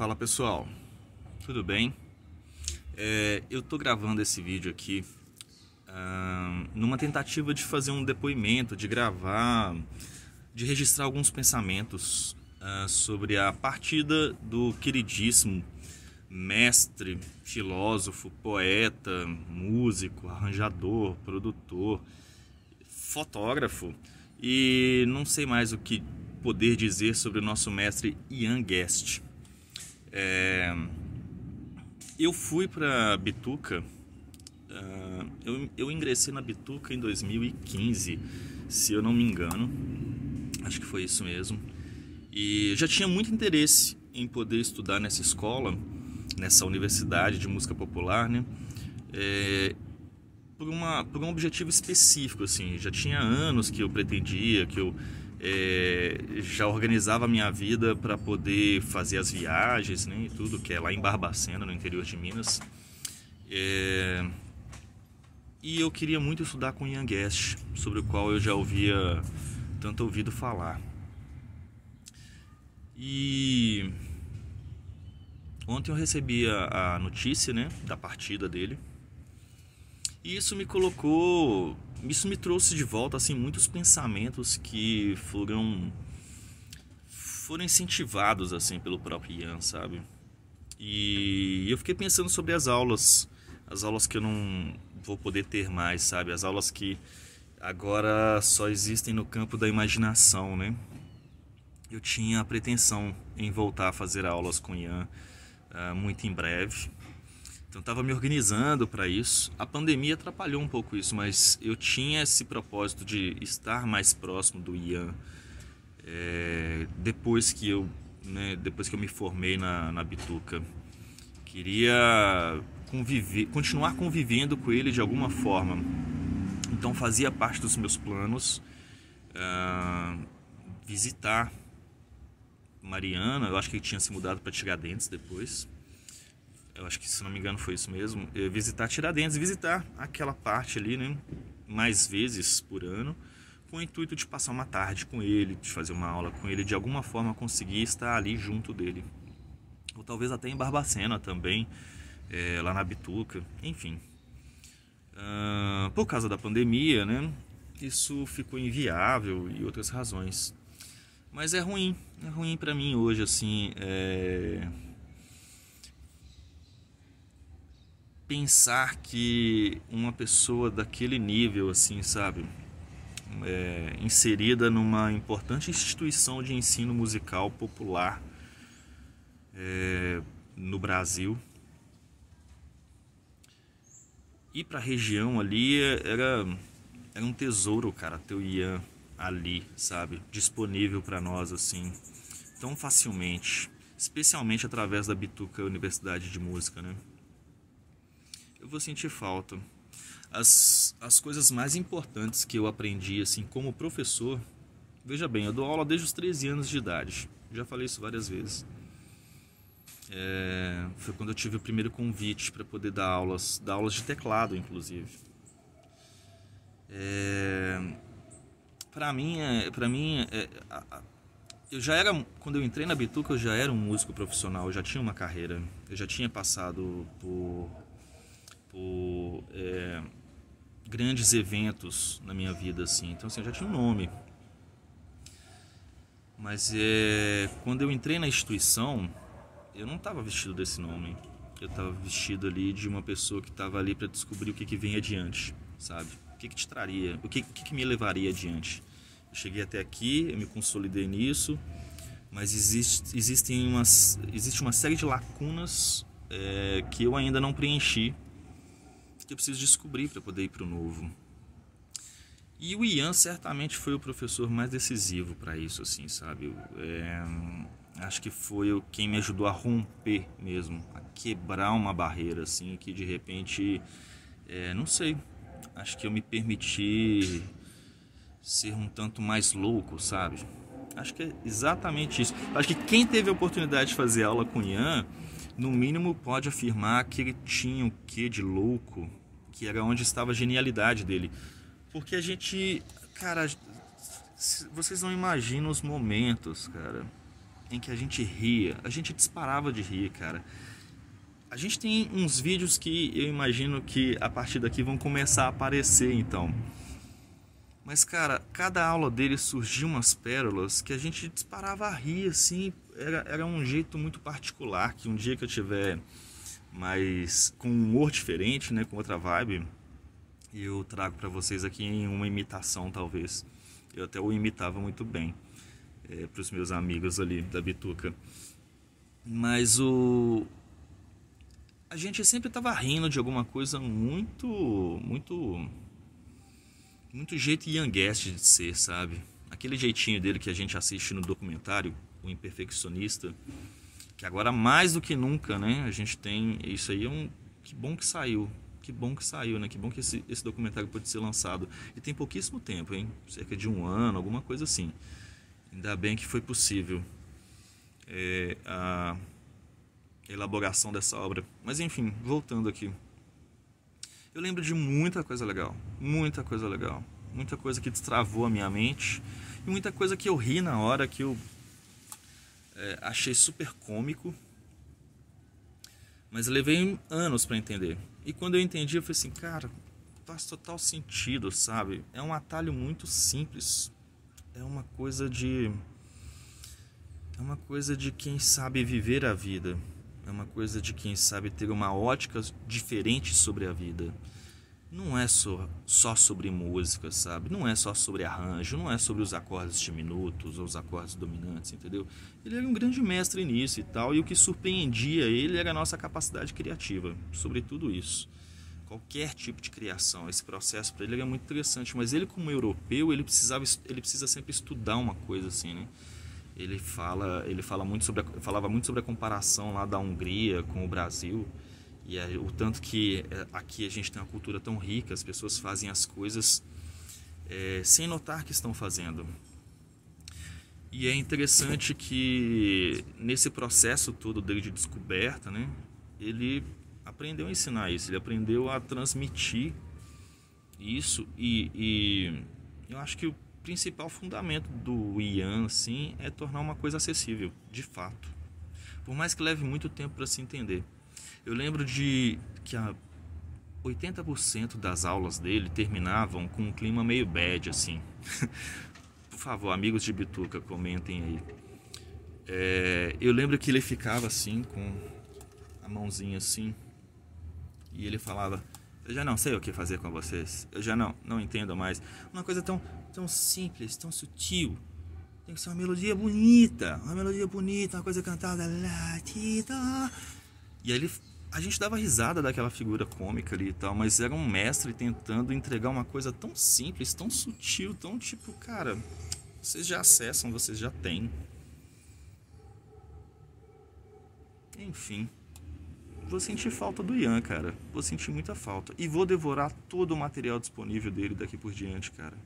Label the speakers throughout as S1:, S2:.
S1: Fala pessoal, tudo bem? É, eu tô gravando esse vídeo aqui numa tentativa de fazer um depoimento, de gravar, de registrar alguns pensamentos sobre a partida do queridíssimo mestre, filósofo, poeta, músico, arranjador, produtor, fotógrafo e não sei mais o que poder dizer sobre o nosso mestre Ian Guest. É, eu fui para Bituca, uh, eu, eu ingressei na Bituca em 2015, se eu não me engano, acho que foi isso mesmo. E já tinha muito interesse em poder estudar nessa escola, nessa universidade de música popular, né? É, por, uma, por um objetivo específico, assim. Já tinha anos que eu pretendia, que eu é, já organizava a minha vida para poder fazer as viagens né, e tudo, que é lá em Barbacena, no interior de Minas. É, e eu queria muito estudar com Ian Guest, sobre o qual eu já ouvia tanto ouvido falar. E ontem eu recebi a, a notícia né, da partida dele. E isso me colocou isso me trouxe de volta assim muitos pensamentos que foram foram incentivados assim pelo próprio Ian, sabe? E eu fiquei pensando sobre as aulas, as aulas que eu não vou poder ter mais, sabe? As aulas que agora só existem no campo da imaginação, né? Eu tinha a pretensão em voltar a fazer aulas com Ian uh, muito em breve então estava me organizando para isso. A pandemia atrapalhou um pouco isso, mas eu tinha esse propósito de estar mais próximo do Ian é, depois que eu né, depois que eu me formei na, na Bituca. Queria conviver, continuar convivendo com ele de alguma forma. Então fazia parte dos meus planos uh, visitar Mariana. Eu acho que ele tinha se mudado para Tiradentes depois eu acho que se não me engano foi isso mesmo, é, visitar Tiradentes, visitar aquela parte ali, né, mais vezes por ano, com o intuito de passar uma tarde com ele, de fazer uma aula com ele, de alguma forma conseguir estar ali junto dele. Ou talvez até em Barbacena também, é, lá na Bituca, enfim. Ah, por causa da pandemia, né, isso ficou inviável e outras razões. Mas é ruim, é ruim para mim hoje, assim, é pensar que uma pessoa daquele nível, assim, sabe, é, inserida numa importante instituição de ensino musical popular é, no Brasil, ir para a região ali era, era um tesouro, cara, ter o Ian ali, sabe, disponível para nós, assim, tão facilmente, especialmente através da Bituca Universidade de Música, né? vou sentir falta. As, as coisas mais importantes que eu aprendi assim como professor, veja bem, eu dou aula desde os 13 anos de idade. Já falei isso várias vezes. É, foi quando eu tive o primeiro convite para poder dar aulas, dar aulas de teclado, inclusive. É, para mim, é, para mim, é, a, a, eu já era quando eu entrei na Bituca, eu já era um músico profissional, eu já tinha uma carreira, eu já tinha passado por grandes eventos na minha vida, assim. Então, assim, eu já tinha um nome. Mas é, quando eu entrei na instituição, eu não estava vestido desse nome. Eu estava vestido ali de uma pessoa que estava ali para descobrir o que, que vem adiante, sabe? O que, que te traria? O que, que, que me levaria adiante? Eu cheguei até aqui, eu me consolidei nisso, mas existe, existem umas, existe uma série de lacunas é, que eu ainda não preenchi que eu preciso descobrir para poder ir para o novo. E o Ian certamente foi o professor mais decisivo para isso, assim, sabe? É, acho que foi quem me ajudou a romper mesmo, a quebrar uma barreira, assim, que de repente, é, não sei, acho que eu me permiti ser um tanto mais louco, sabe? Acho que é exatamente isso. Acho que quem teve a oportunidade de fazer aula com Ian, no mínimo pode afirmar que ele tinha o quê de louco que era onde estava a genialidade dele. Porque a gente, cara, vocês não imaginam os momentos, cara, em que a gente ria. A gente disparava de rir, cara. A gente tem uns vídeos que eu imagino que a partir daqui vão começar a aparecer, então. Mas, cara, cada aula dele surgiu umas pérolas que a gente disparava a rir, assim. Era, era um jeito muito particular que um dia que eu tiver mas com um humor diferente, né, com outra vibe. eu trago para vocês aqui em uma imitação, talvez. Eu até o imitava muito bem é, para os meus amigos ali da Bituca. Mas o a gente sempre estava rindo de alguma coisa muito, muito, muito jeito Guest de ser, sabe? Aquele jeitinho dele que a gente assiste no documentário, o Imperfeccionista que agora mais do que nunca, né, a gente tem isso aí é um que bom que saiu. Que bom que saiu, né? Que bom que esse, esse documentário pode ser lançado. E tem pouquíssimo tempo, hein? Cerca de um ano, alguma coisa assim. Ainda bem que foi possível é, a elaboração dessa obra. Mas enfim, voltando aqui. Eu lembro de muita coisa legal. Muita coisa legal. Muita coisa que destravou a minha mente. E muita coisa que eu ri na hora, que eu é, achei super cômico, mas levei anos para entender. E quando eu entendi, eu falei assim, cara, faz total sentido, sabe? É um atalho muito simples. É uma coisa de é uma coisa de quem sabe viver a vida. É uma coisa de quem sabe ter uma ótica diferente sobre a vida não é só, só sobre música, sabe? Não é só sobre arranjo, não é sobre os acordes diminutos ou os acordes dominantes, entendeu? Ele era um grande mestre nisso e tal, e o que surpreendia ele era a nossa capacidade criativa, sobre tudo isso. Qualquer tipo de criação, esse processo para ele era muito interessante, mas ele como europeu, ele precisava ele precisa sempre estudar uma coisa assim, né? Ele fala, ele fala muito sobre falava muito sobre a comparação lá da Hungria com o Brasil e é, o tanto que é, aqui a gente tem uma cultura tão rica, as pessoas fazem as coisas é, sem notar que estão fazendo. E é interessante que nesse processo todo dele de descoberta, né, ele aprendeu a ensinar isso, ele aprendeu a transmitir isso e, e eu acho que o principal fundamento do Ian, assim, é tornar uma coisa acessível, de fato. Por mais que leve muito tempo para se entender. Eu lembro de que a 80% das aulas dele terminavam com um clima meio bad, assim. Por favor, amigos de Bituca, comentem aí. É, eu lembro que ele ficava assim, com a mãozinha assim, e ele falava: Eu já não sei o que fazer com vocês, eu já não, não entendo mais. Uma coisa tão, tão simples, tão sutil. Tem que ser uma melodia bonita, uma melodia bonita, uma coisa cantada. Latida. E aí ele, a gente dava risada daquela figura cômica ali e tal, mas era um mestre tentando entregar uma coisa tão simples, tão sutil, tão tipo, cara, vocês já acessam, vocês já têm. Enfim. Vou sentir falta do Ian, cara. Vou sentir muita falta. E vou devorar todo o material disponível dele daqui por diante, cara.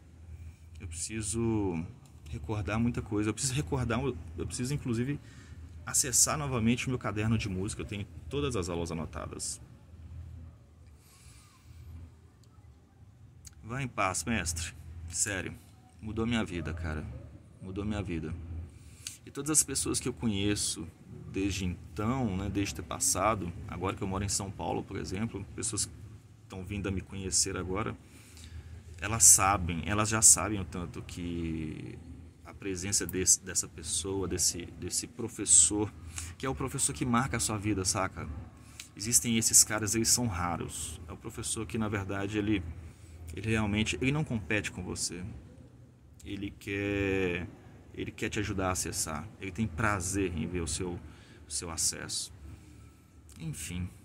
S1: Eu preciso recordar muita coisa. Eu preciso recordar. Eu preciso, inclusive, acessar novamente o meu caderno de música, eu tenho todas as aulas anotadas. Vá em paz, mestre. Sério, mudou minha vida, cara. Mudou minha vida. E todas as pessoas que eu conheço desde então, né, desde ter passado, agora que eu moro em São Paulo, por exemplo, pessoas que estão vindo a me conhecer agora, elas sabem, elas já sabem o tanto que presença desse, dessa pessoa, desse, desse professor, que é o professor que marca a sua vida, saca? Existem esses caras, eles são raros. É o professor que, na verdade, ele, ele realmente ele não compete com você. Ele quer, ele quer te ajudar a acessar. Ele tem prazer em ver o seu, o seu acesso. Enfim.